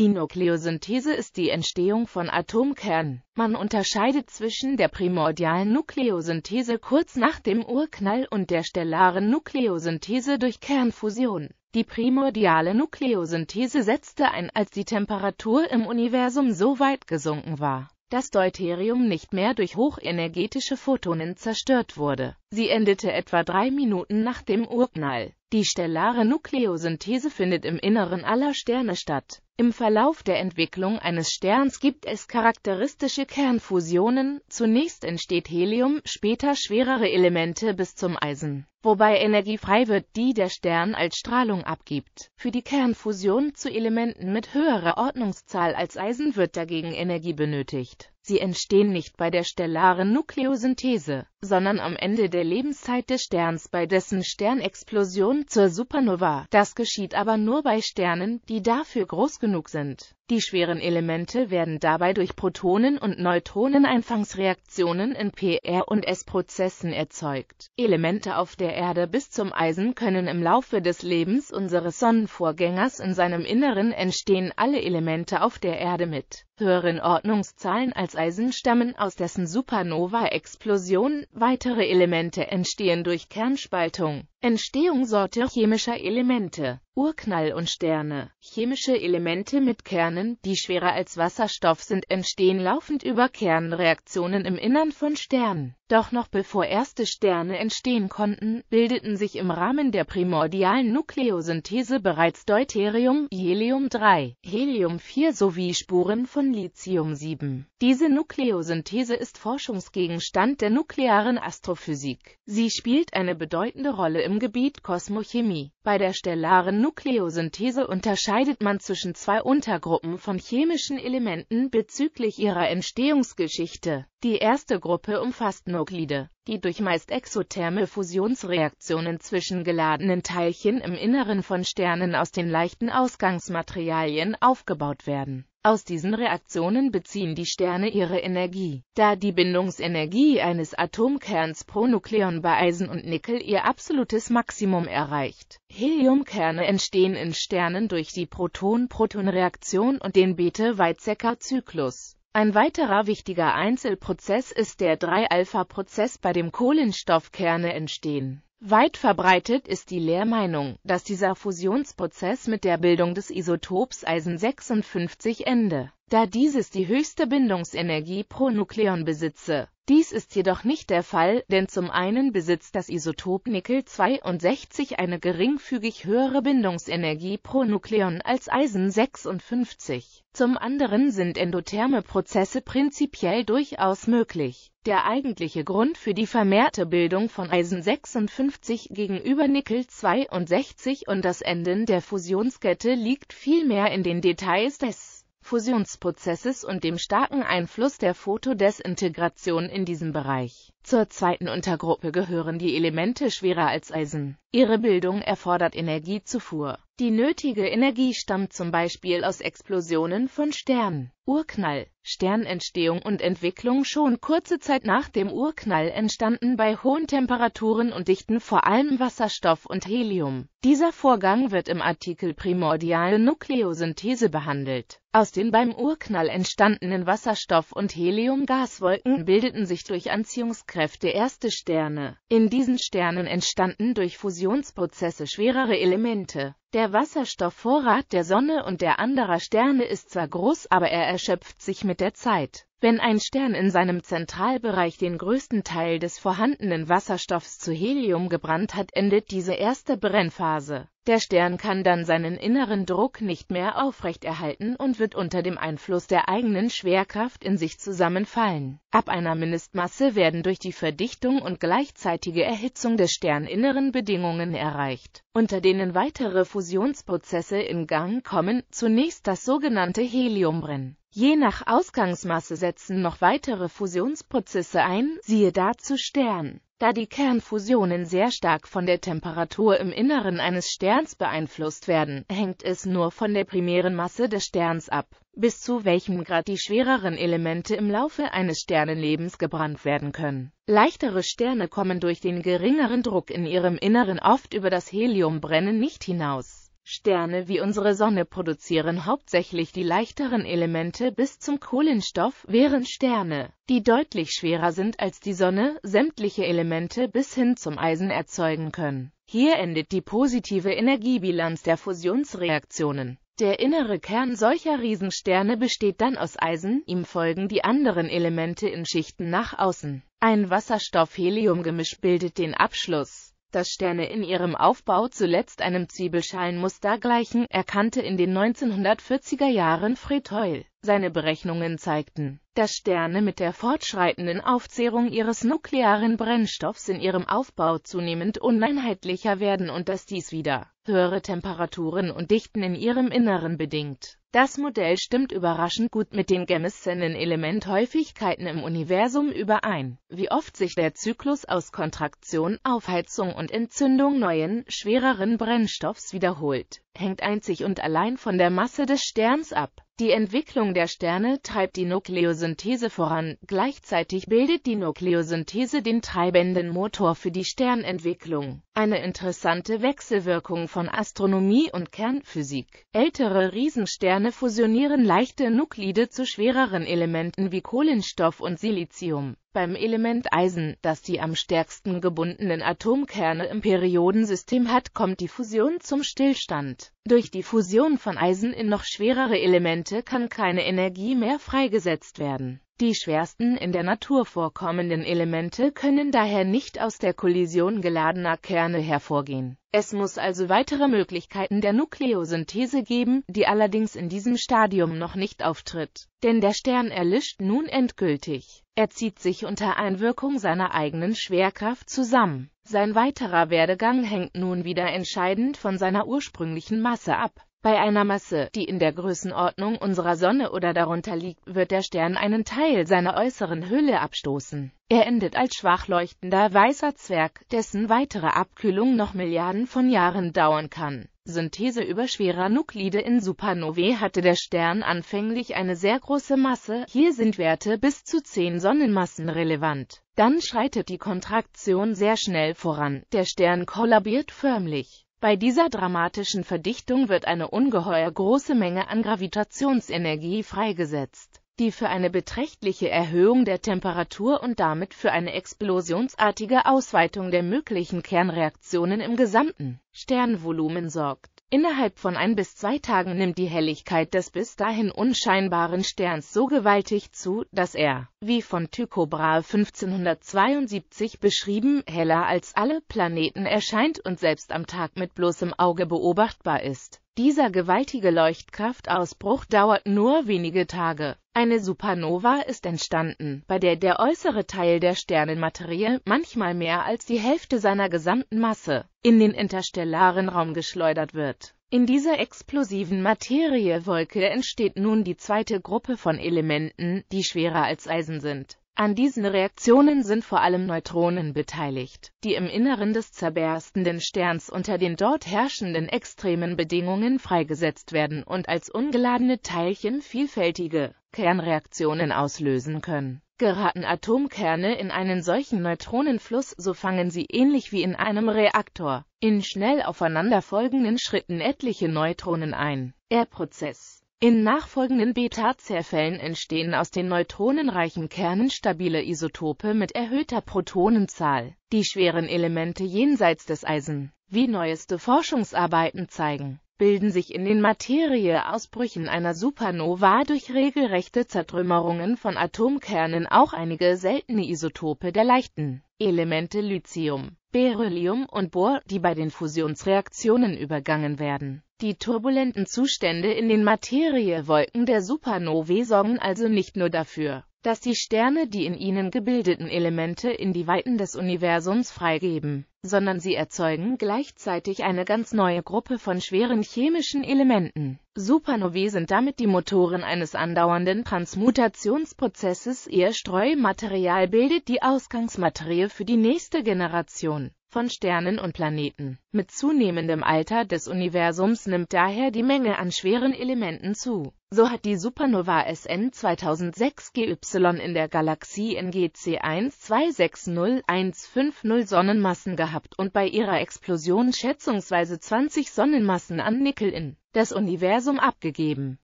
Die Nukleosynthese ist die Entstehung von Atomkernen. Man unterscheidet zwischen der primordialen Nukleosynthese kurz nach dem Urknall und der stellaren Nukleosynthese durch Kernfusion. Die primordiale Nukleosynthese setzte ein, als die Temperatur im Universum so weit gesunken war, dass Deuterium nicht mehr durch hochenergetische Photonen zerstört wurde. Sie endete etwa drei Minuten nach dem Urknall. Die stellare Nukleosynthese findet im Inneren aller Sterne statt. Im Verlauf der Entwicklung eines Sterns gibt es charakteristische Kernfusionen, zunächst entsteht Helium, später schwerere Elemente bis zum Eisen, wobei Energie frei wird, die der Stern als Strahlung abgibt. Für die Kernfusion zu Elementen mit höherer Ordnungszahl als Eisen wird dagegen Energie benötigt Sie entstehen nicht bei der stellaren Nukleosynthese, sondern am Ende der Lebenszeit des Sterns bei dessen Sternexplosion zur Supernova. Das geschieht aber nur bei Sternen, die dafür groß genug sind. Die schweren Elemente werden dabei durch Protonen- und Neutroneneinfangsreaktionen in PR- und S-Prozessen erzeugt. Elemente auf der Erde bis zum Eisen können im Laufe des Lebens unseres Sonnenvorgängers in seinem Inneren entstehen. Alle Elemente auf der Erde mit höheren Ordnungszahlen als Eisen stammen aus dessen Supernova-Explosion. Weitere Elemente entstehen durch Kernspaltung. Entstehung Sorte chemischer Elemente Urknall und Sterne Chemische Elemente mit Kernen, die schwerer als Wasserstoff sind, entstehen laufend über Kernreaktionen im Innern von Sternen. Doch noch bevor erste Sterne entstehen konnten, bildeten sich im Rahmen der primordialen Nukleosynthese bereits Deuterium, Helium-3, Helium-4 sowie Spuren von Lithium-7. Diese Nukleosynthese ist Forschungsgegenstand der nuklearen Astrophysik. Sie spielt eine bedeutende Rolle im im Gebiet Kosmochemie. Bei der stellaren Nukleosynthese unterscheidet man zwischen zwei Untergruppen von chemischen Elementen bezüglich ihrer Entstehungsgeschichte die erste Gruppe umfasst Nuklide, die durch meist exotherme Fusionsreaktionen zwischen geladenen Teilchen im Inneren von Sternen aus den leichten Ausgangsmaterialien aufgebaut werden. Aus diesen Reaktionen beziehen die Sterne ihre Energie, da die Bindungsenergie eines Atomkerns pro Nukleon bei Eisen und Nickel ihr absolutes Maximum erreicht. Heliumkerne entstehen in Sternen durch die Proton-Proton-Reaktion und den Bethe-Weizsäcker-Zyklus. Ein weiterer wichtiger Einzelprozess ist der 3-Alpha-Prozess, bei dem Kohlenstoffkerne entstehen. Weit verbreitet ist die Lehrmeinung, dass dieser Fusionsprozess mit der Bildung des Isotops Eisen 56 ende da dieses die höchste Bindungsenergie pro Nukleon besitze. Dies ist jedoch nicht der Fall, denn zum einen besitzt das Isotop Nickel 62 eine geringfügig höhere Bindungsenergie pro Nukleon als Eisen 56. Zum anderen sind endotherme Prozesse prinzipiell durchaus möglich. Der eigentliche Grund für die vermehrte Bildung von Eisen 56 gegenüber Nickel 62 und das Enden der Fusionskette liegt vielmehr in den Details des Fusionsprozesses und dem starken Einfluss der Fotodesintegration in diesem Bereich zur zweiten Untergruppe gehören die Elemente schwerer als Eisen. Ihre Bildung erfordert Energiezufuhr. Die nötige Energie stammt zum Beispiel aus Explosionen von Sternen. Urknall Sternentstehung und Entwicklung Schon kurze Zeit nach dem Urknall entstanden bei hohen Temperaturen und Dichten vor allem Wasserstoff und Helium. Dieser Vorgang wird im Artikel Primordiale Nukleosynthese behandelt. Aus den beim Urknall entstandenen Wasserstoff- und Heliumgaswolken bildeten sich durch Anziehungskraft Reibungskräfte erste Sterne. In diesen Sternen entstanden durch Fusionsprozesse schwerere Elemente. Der Wasserstoffvorrat der Sonne und der anderer Sterne ist zwar groß, aber er erschöpft sich mit der Zeit. Wenn ein Stern in seinem Zentralbereich den größten Teil des vorhandenen Wasserstoffs zu Helium gebrannt hat, endet diese erste Brennphase. Der Stern kann dann seinen inneren Druck nicht mehr aufrechterhalten und wird unter dem Einfluss der eigenen Schwerkraft in sich zusammenfallen. Ab einer Mindestmasse werden durch die Verdichtung und gleichzeitige Erhitzung des Sterninneren Bedingungen erreicht, unter denen weitere Fusionsprozesse in Gang kommen, zunächst das sogenannte Heliumbrennen. Je nach Ausgangsmasse setzen noch weitere Fusionsprozesse ein, siehe dazu Stern. Da die Kernfusionen sehr stark von der Temperatur im Inneren eines Sterns beeinflusst werden, hängt es nur von der primären Masse des Sterns ab, bis zu welchem Grad die schwereren Elemente im Laufe eines Sternenlebens gebrannt werden können. Leichtere Sterne kommen durch den geringeren Druck in ihrem Inneren oft über das Heliumbrennen nicht hinaus. Sterne wie unsere Sonne produzieren hauptsächlich die leichteren Elemente bis zum Kohlenstoff, während Sterne, die deutlich schwerer sind als die Sonne, sämtliche Elemente bis hin zum Eisen erzeugen können. Hier endet die positive Energiebilanz der Fusionsreaktionen. Der innere Kern solcher Riesensterne besteht dann aus Eisen, ihm folgen die anderen Elemente in Schichten nach außen. Ein Wasserstoff-Helium-Gemisch bildet den Abschluss dass Sterne in ihrem Aufbau zuletzt einem Zwiebelschalenmuster gleichen, erkannte in den 1940er Jahren Fred Hoyle. Seine Berechnungen zeigten, dass Sterne mit der fortschreitenden Aufzehrung ihres nuklearen Brennstoffs in ihrem Aufbau zunehmend uneinheitlicher werden und dass dies wieder höhere Temperaturen und Dichten in ihrem Inneren bedingt das Modell stimmt überraschend gut mit den gemessenen Elementhäufigkeiten im Universum überein, wie oft sich der Zyklus aus Kontraktion, Aufheizung und Entzündung neuen, schwereren Brennstoffs wiederholt, hängt einzig und allein von der Masse des Sterns ab. Die Entwicklung der Sterne treibt die Nukleosynthese voran, gleichzeitig bildet die Nukleosynthese den treibenden Motor für die Sternentwicklung. Eine interessante Wechselwirkung von Astronomie und Kernphysik. Ältere Riesensterne Sterne fusionieren leichte Nuklide zu schwereren Elementen wie Kohlenstoff und Silizium. Beim Element Eisen, das die am stärksten gebundenen Atomkerne im Periodensystem hat, kommt die Fusion zum Stillstand. Durch die Fusion von Eisen in noch schwerere Elemente kann keine Energie mehr freigesetzt werden. Die schwersten in der Natur vorkommenden Elemente können daher nicht aus der Kollision geladener Kerne hervorgehen. Es muss also weitere Möglichkeiten der Nukleosynthese geben, die allerdings in diesem Stadium noch nicht auftritt denn der Stern erlischt nun endgültig. Er zieht sich unter Einwirkung seiner eigenen Schwerkraft zusammen. Sein weiterer Werdegang hängt nun wieder entscheidend von seiner ursprünglichen Masse ab. Bei einer Masse, die in der Größenordnung unserer Sonne oder darunter liegt, wird der Stern einen Teil seiner äußeren Hülle abstoßen. Er endet als schwach leuchtender weißer Zwerg, dessen weitere Abkühlung noch Milliarden von Jahren dauern kann. Synthese über schwerer Nuklide in Supernovae hatte der Stern anfänglich eine sehr große Masse, hier sind Werte bis zu 10 Sonnenmassen relevant. Dann schreitet die Kontraktion sehr schnell voran, der Stern kollabiert förmlich. Bei dieser dramatischen Verdichtung wird eine ungeheuer große Menge an Gravitationsenergie freigesetzt die für eine beträchtliche Erhöhung der Temperatur und damit für eine explosionsartige Ausweitung der möglichen Kernreaktionen im gesamten Sternvolumen sorgt. Innerhalb von ein bis zwei Tagen nimmt die Helligkeit des bis dahin unscheinbaren Sterns so gewaltig zu, dass er, wie von Tycho Brahe 1572 beschrieben, heller als alle Planeten erscheint und selbst am Tag mit bloßem Auge beobachtbar ist. Dieser gewaltige Leuchtkraftausbruch dauert nur wenige Tage. Eine Supernova ist entstanden, bei der der äußere Teil der Sternenmaterie manchmal mehr als die Hälfte seiner gesamten Masse in den interstellaren Raum geschleudert wird. In dieser explosiven Materiewolke entsteht nun die zweite Gruppe von Elementen, die schwerer als Eisen sind. An diesen Reaktionen sind vor allem Neutronen beteiligt, die im Inneren des zerberstenden Sterns unter den dort herrschenden extremen Bedingungen freigesetzt werden und als ungeladene Teilchen vielfältige Kernreaktionen auslösen können. Geraten Atomkerne in einen solchen Neutronenfluss, so fangen sie ähnlich wie in einem Reaktor in schnell aufeinanderfolgenden Schritten etliche Neutronen ein. R-Prozess in nachfolgenden Beta-Zerfällen entstehen aus den neutronenreichen Kernen stabile Isotope mit erhöhter Protonenzahl, die schweren Elemente jenseits des Eisen, wie neueste Forschungsarbeiten zeigen bilden sich in den Materieausbrüchen einer Supernova durch regelrechte Zertrümmerungen von Atomkernen auch einige seltene Isotope der leichten Elemente Lithium, Beryllium und Bor, die bei den Fusionsreaktionen übergangen werden. Die turbulenten Zustände in den Materiewolken der Supernovae sorgen also nicht nur dafür, dass die Sterne die in ihnen gebildeten Elemente in die Weiten des Universums freigeben, sondern sie erzeugen gleichzeitig eine ganz neue Gruppe von schweren chemischen Elementen. Supernovae sind damit die Motoren eines andauernden Transmutationsprozesses, ihr Streumaterial bildet die Ausgangsmaterie für die nächste Generation von Sternen und Planeten. Mit zunehmendem Alter des Universums nimmt daher die Menge an schweren Elementen zu. So hat die Supernova SN 2006 GY in der Galaxie NGC 126015 Sonnenmassen gehabt und bei ihrer Explosion schätzungsweise 20 Sonnenmassen an Nickel in das Universum abgegeben